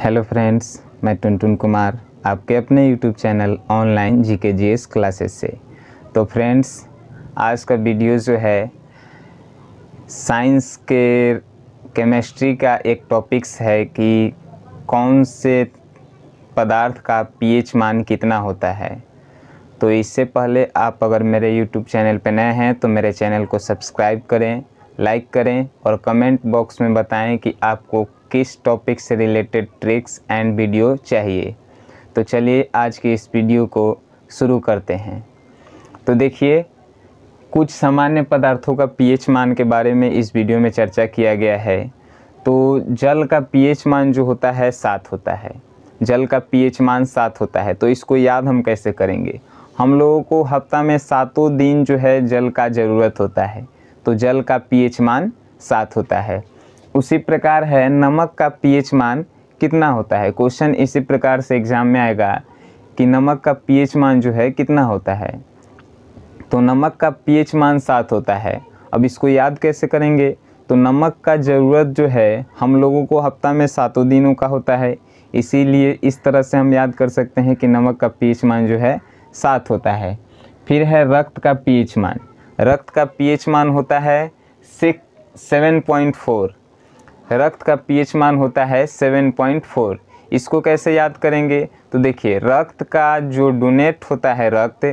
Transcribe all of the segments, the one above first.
hello friends मैं टुनटुन कुमार आपके अपने यूट्यूब चैनल ऑनलाइन जी के जी एस क्लासेस से तो फ्रेंड्स आज का वीडियो जो है साइंस के केमिस्ट्री का एक टॉपिक्स है कि कौन से पदार्थ का पीएच मान कितना होता है तो इससे पहले आप अगर मेरे यूट्यूब चैनल पर नए हैं तो मेरे चैनल को सब्सक्राइब करें लाइक करें और कमेंट बॉक्स में बताएं कि आपको किस टॉपिक से रिलेटेड ट्रिक्स एंड वीडियो चाहिए तो चलिए आज के इस वीडियो को शुरू करते हैं तो देखिए कुछ सामान्य पदार्थों का पीएच मान के बारे में इस वीडियो में चर्चा किया गया है तो जल का पीएच मान जो होता है सात होता है जल का पीएच मान सात होता है तो इसको याद हम कैसे करेंगे हम लोगों को हफ्ता में सातों दिन जो है जल का ज़रूरत होता है तो जल का पीएच मान सात होता है उसी प्रकार है नमक का पीएच मान कितना होता है क्वेश्चन इसी प्रकार से एग्ज़ाम में आएगा कि नमक का पीएच मान जो है कितना होता है तो नमक का पीएच मान सात होता है अब इसको याद कैसे करेंगे तो नमक का ज़रूरत जो है हम लोगों को हफ्ता में सातों दिनों का होता है इसीलिए इस तरह से हम याद कर सकते हैं कि नमक का पीएच मान जो है सात होता है फिर है रक्त का पीएच मान रक्त का पीएच मान होता है सिक्स सेवन पॉइंट फोर रक्त का पीएच मान होता है 7.4 इसको कैसे याद करेंगे तो देखिए रक्त का जो डोनेट होता है रक्त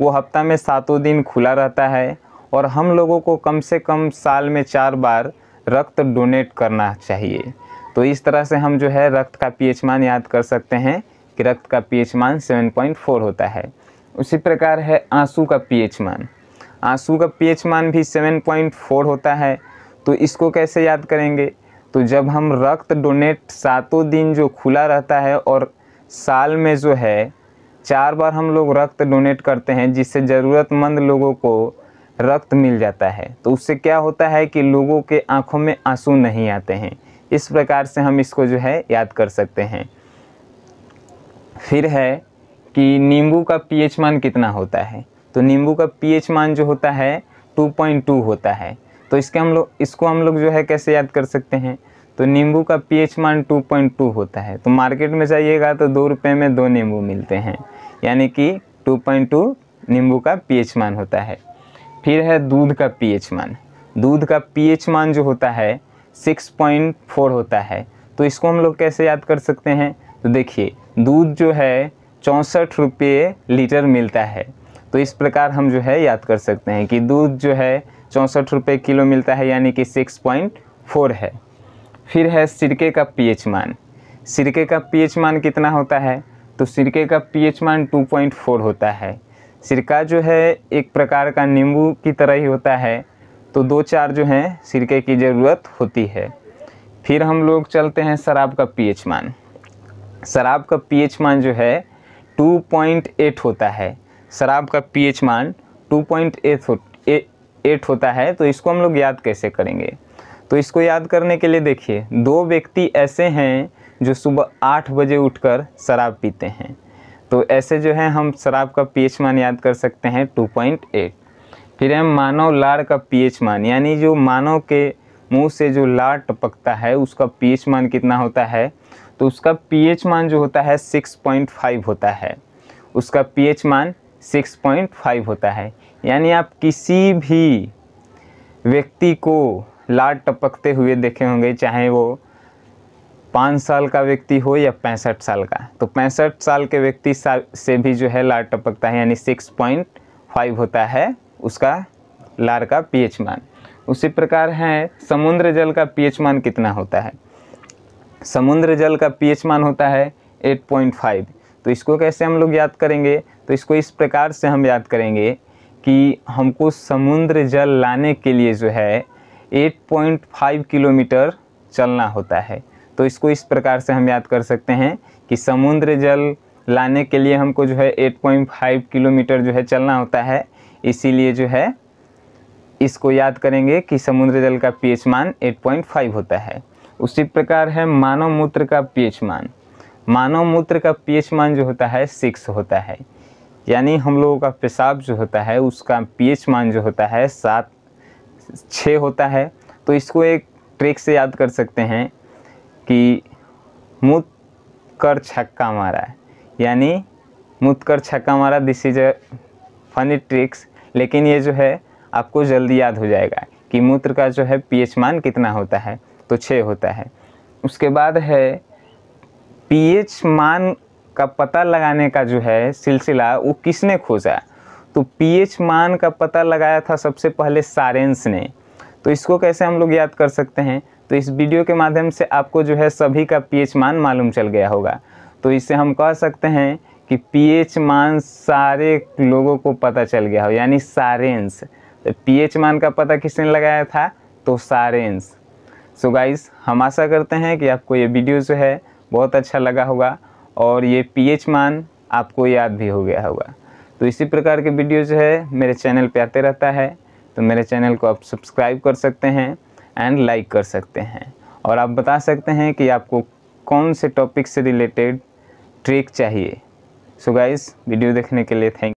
वो हफ्ता में सातों दिन खुला रहता है और हम लोगों को कम से कम साल में चार बार रक्त डोनेट करना चाहिए तो इस तरह से हम जो है रक्त का पीएच मान याद कर सकते हैं कि रक्त का पीएच मान 7.4 होता है उसी प्रकार है आंसू का पीएच मान आंसू का पीएच मान भी 7.4 होता है तो इसको कैसे याद करेंगे तो जब हम रक्त डोनेट सातों दिन जो खुला रहता है और साल में जो है चार बार हम लोग रक्त डोनेट करते हैं जिससे ज़रूरतमंद लोगों को रक्त मिल जाता है तो उससे क्या होता है कि लोगों के आँखों में आंसू नहीं आते हैं इस प्रकार से हम इसको जो है याद कर सकते हैं फिर है कि नींबू का पीएच मान कितना होता है तो नींबू का पीएच मान जो होता है 2.2 होता है तो इसके हम लोग इसको हम लोग जो है कैसे याद कर सकते हैं तो नींबू का पीएच मान 2.2 होता है तो मार्केट में जाइएगा तो दो रुपये में दो नींबू मिलते हैं यानी कि 2.2 नींबू का पीएच मान होता है फिर है दूध का पीएच मान दूध का पीएच मान जो होता है 6.4 होता है तो इसको हम लोग कैसे याद कर सकते हैं तो देखिए दूध जो है चौंसठ रुपये लीटर मिलता है तो इस प्रकार हम जो है याद कर सकते हैं कि दूध जो है चौंसठ रुपये किलो मिलता है यानी कि सिक्स पॉइंट फोर है फिर है सिरके का पीएच मान सिरके का पीएच मान कितना होता है तो सिरके का पीएच मान 2.4 होता है सिरका जो है एक प्रकार का नींबू की तरह ही होता है तो दो चार जो हैं सिरके की ज़रूरत होती है फिर हम लोग चलते हैं शराब का एच मान शराब का एच मान जो है 2.8 होता है शराब का एच मान 2.8 एट होता है तो इसको हम लोग याद कैसे करेंगे तो इसको याद करने के लिए देखिए दो व्यक्ति ऐसे हैं जो सुबह आठ बजे उठकर शराब पीते हैं तो ऐसे जो है हम शराब का पी मान याद कर सकते हैं टू फिर हम मानव लार का पी मान यानी जो मानव के मुंह से जो लार टपकता है उसका पीएच मान कितना होता है तो उसका पीएच मान जो होता है 6.5 होता है उसका पीएच मान 6.5 होता है यानी आप किसी भी व्यक्ति को लाड टपकते हुए देखे होंगे चाहे वो पाँच साल का व्यक्ति हो या पैंसठ साल का तो पैंसठ साल के व्यक्ति साल से भी जो है लार टपकता है यानी सिक्स पॉइंट फाइव होता है उसका लार का पीएच मान उसी प्रकार है समुद्र जल का पीएच मान कितना होता है समुद्र जल का पीएच मान होता है एट पॉइंट फाइव तो इसको कैसे हम लोग याद करेंगे तो इसको इस प्रकार से हम याद करेंगे कि हमको समुद्र जल लाने के लिए जो है 8.5 किलोमीटर चलना होता है तो इसको इस प्रकार से हम याद कर सकते हैं कि समुद्र जल लाने के लिए हमको जो है 8.5 किलोमीटर जो है चलना होता है इसीलिए जो है इसको याद करेंगे कि समुद्र जल का पीएच मान 8.5 होता है उसी प्रकार है मानव मूत्र का पीएच मान मानव मूत्र का पीएच मान जो होता है सिक्स होता है यानी हम लोगों का पेशाब जो होता है उसका पीएच मान जो होता है सात छः होता है तो इसको एक ट्रिक से याद कर सकते हैं कि मुत कर छक्का मारा यानी मुत कर छक्का मारा this is a funny tricks लेकिन ये जो है आपको जल्दी याद हो जाएगा कि मूत्र का जो है पीएच मान कितना होता है तो छः होता है उसके बाद है पीएच मान का पता लगाने का जो है सिलसिला वो किसने खोजा तो पीएच मान का पता लगाया था सबसे पहले सारेंस ने तो इसको कैसे हम लोग याद कर सकते हैं तो इस वीडियो के माध्यम से आपको जो है सभी का पीएच मान मालूम चल गया होगा तो इससे हम कह सकते हैं कि पीएच मान सारे लोगों को पता चल गया हो यानी सारेंस तो पीएच मान का पता किसने लगाया था तो सारेंस सो गाइस हम आशा करते हैं कि आपको ये वीडियो जो है बहुत अच्छा लगा होगा और ये पीएच मान आपको याद भी हो गया होगा तो इसी प्रकार के वीडियो जो है मेरे चैनल पे आते रहता है तो मेरे चैनल को आप सब्सक्राइब कर सकते हैं एंड लाइक कर सकते हैं और आप बता सकते हैं कि आपको कौन से टॉपिक से रिलेटेड ट्रिक चाहिए सो गाइस वीडियो देखने के लिए थैंक